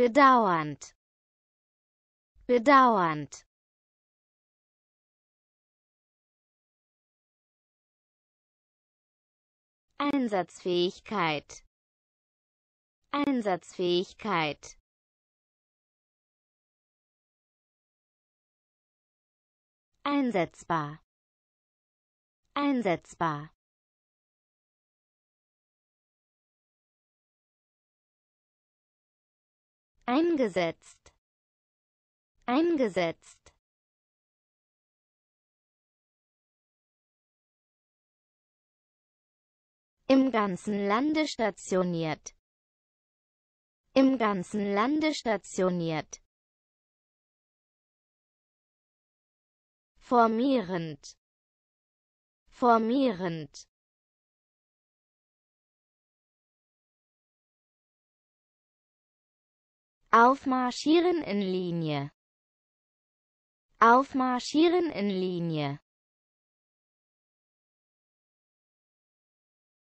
bedauernd bedauernd Einsatzfähigkeit Einsatzfähigkeit Einsetzbar Einsetzbar eingesetzt eingesetzt im ganzen Lande stationiert im ganzen Lande stationiert formierend formierend Aufmarschieren in Linie. Aufmarschieren in Linie.